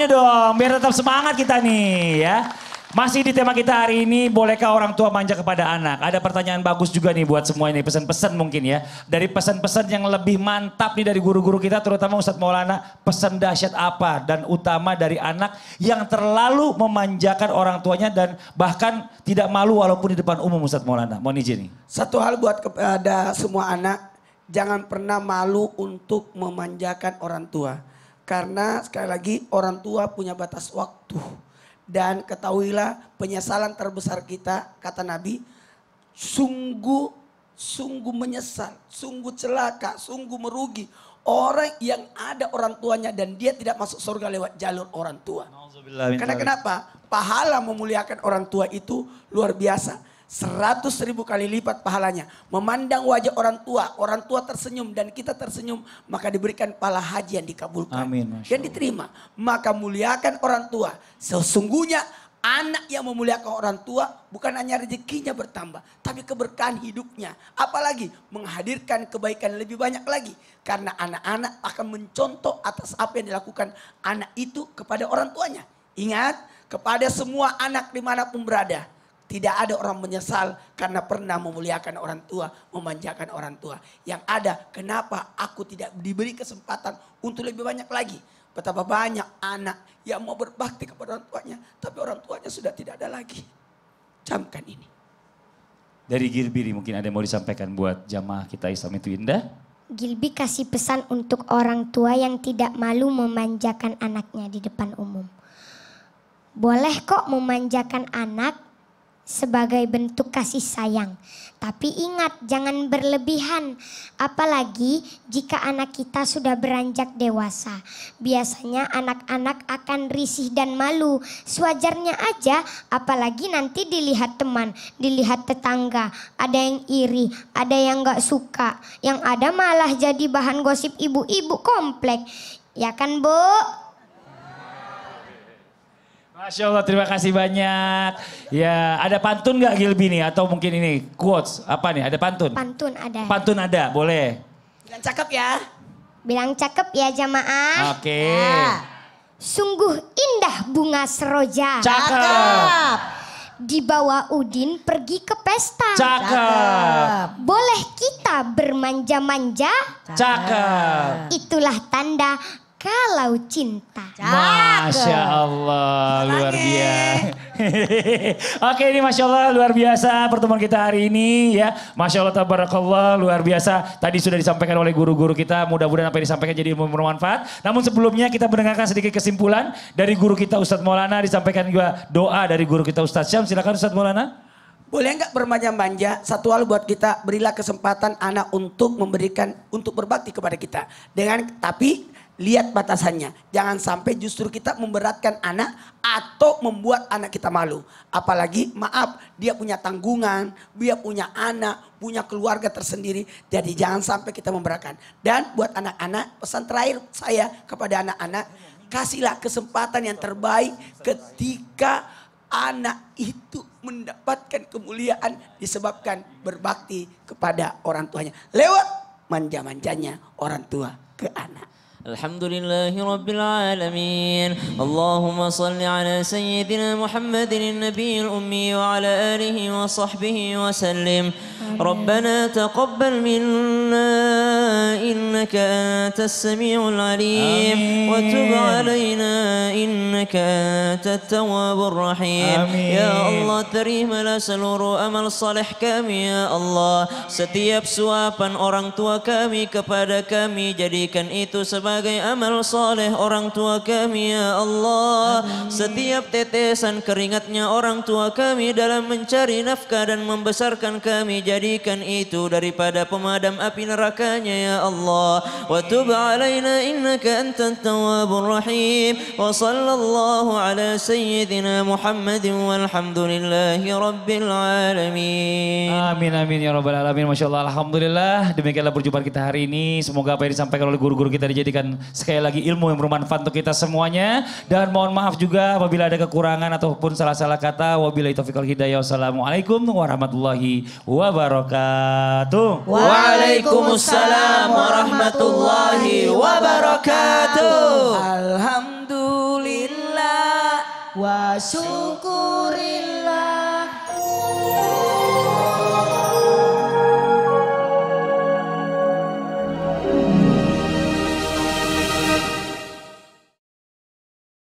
tangannya dong biar tetap semangat kita nih ya. Masih di tema kita hari ini, bolehkah orang tua manja kepada anak? Ada pertanyaan bagus juga nih buat semua ini, pesan-pesan mungkin ya. Dari pesan-pesan yang lebih mantap nih dari guru-guru kita, terutama Ustadz Maulana, pesan dahsyat apa dan utama dari anak yang terlalu memanjakan orang tuanya dan bahkan tidak malu walaupun di depan umum Ustadz Maulana. Mohon izin nih. Satu hal buat kepada semua anak, jangan pernah malu untuk memanjakan orang tua karena sekali lagi orang tua punya batas waktu. Dan ketahuilah penyesalan terbesar kita, kata Nabi, sungguh, sungguh menyesal, sungguh celaka, sungguh merugi. Orang yang ada orang tuanya dan dia tidak masuk surga lewat jalur orang tua. Karena kenapa? Pahala memuliakan orang tua itu luar biasa seratus ribu kali lipat pahalanya. Memandang wajah orang tua, orang tua tersenyum dan kita tersenyum, maka diberikan pahala haji yang dikabulkan. Amin. Dan diterima. Maka muliakan orang tua. Sesungguhnya Anak yang memuliakan orang tua bukan hanya rezekinya bertambah, tapi keberkahan hidupnya. Apalagi menghadirkan kebaikan lebih banyak lagi. Karena anak-anak akan mencontoh atas apa yang dilakukan anak itu kepada orang tuanya. Ingat, kepada semua anak dimanapun berada. Tidak ada orang menyesal karena pernah memuliakan orang tua, memanjakan orang tua. Yang ada, kenapa aku tidak diberi kesempatan untuk lebih banyak lagi? Betapa banyak anak yang mau berbakti kepada orang tuanya, tapi orang tuanya sudah tidak ada lagi. Camkan ini. Dari Gilbiri mungkin ada yang mau disampaikan buat jamaah kita Islam itu indah. Gilbi kasih pesan untuk orang tua yang tidak malu memanjakan anaknya di depan umum. Boleh kok memanjakan anak sebagai bentuk kasih sayang. Tapi ingat, jangan berlebihan, apalagi jika anak kita sudah beranjak dewasa. Biasanya anak-anak akan risih dan malu. Sewajarnya aja, apalagi nanti dilihat teman, dilihat tetangga, ada yang iri, ada yang gak suka, yang ada malah jadi bahan gosip ibu-ibu komplek. Ya kan, Bu? Masya Allah, terima kasih banyak. Ya, ada pantun nggak Gilby nih? Atau mungkin ini quotes, apa nih? Ada pantun? Pantun ada. Pantun ada, boleh. Bilang cakep ya. Bilang cakep ya jamaah. Oke. Okay. Ah. Ya. Sungguh indah bunga seroja. Cakep. cakep. Dibawa Udin pergi ke pesta. Cakep. Boleh kita bermanja-manja? Cakep. Itulah tanda kalau cinta. Masya Allah, luar biasa. Oke ini Masya Allah luar biasa pertemuan kita hari ini ya. Masya Allah tabarakallah luar biasa. Tadi sudah disampaikan oleh guru-guru kita. Mudah-mudahan apa yang disampaikan jadi bermanfaat. Namun sebelumnya kita mendengarkan sedikit kesimpulan dari guru kita Ustadz Maulana. Disampaikan juga doa dari guru kita Ustadz Syam. Silakan Ustadz Maulana. Boleh enggak bermanja-manja? Satu hal buat kita berilah kesempatan anak untuk memberikan untuk berbakti kepada kita. Dengan tapi lihat batasannya. Jangan sampai justru kita memberatkan anak atau membuat anak kita malu. Apalagi maaf, dia punya tanggungan, dia punya anak, punya keluarga tersendiri. Jadi jangan sampai kita memberatkan. Dan buat anak-anak, pesan terakhir saya kepada anak-anak, kasihlah kesempatan yang terbaik ketika anak itu mendapatkan kemuliaan disebabkan berbakti kepada orang tuanya. Lewat manja-manjanya orang tua ke anak. الحمد لله رب العالمين اللهم صل على سيدنا محمد النبي الأمي وعلى آله وصحبه وسلم ربنا تقبل منا إنك أنت السميع العليم آمين. وتب علينا إنك أنت التواب الرحيم يا Ya Allah terimalah seluruh amal saleh kami ya Allah Setiap suapan orang tua kami kepada kami Jadikan itu sebagai amal saleh orang tua kami ya Allah Setiap tetesan keringatnya orang tua kami Dalam mencari nafkah dan membesarkan kami Jadikan itu daripada pemadam api nerakanya يا الله وتب علينا إنك أنت التواب الرحيم وصلى الله على سيدنا محمد والحمد لله رب العالمين Amin amin ya rabbal alamin Masya Allah Alhamdulillah demikianlah perjumpaan kita hari ini semoga apa yang disampaikan oleh guru-guru kita dijadikan sekali lagi ilmu yang bermanfaat untuk kita semuanya dan mohon maaf juga apabila ada kekurangan ataupun salah-salah kata wabillahi taufiq wal hidayah wassalamualaikum warahmatullahi wabarakatuh Waalaikumsalam Waalaikumsalam warahmatullahi wabarakatuh. Alhamdulillah wa syukurillah.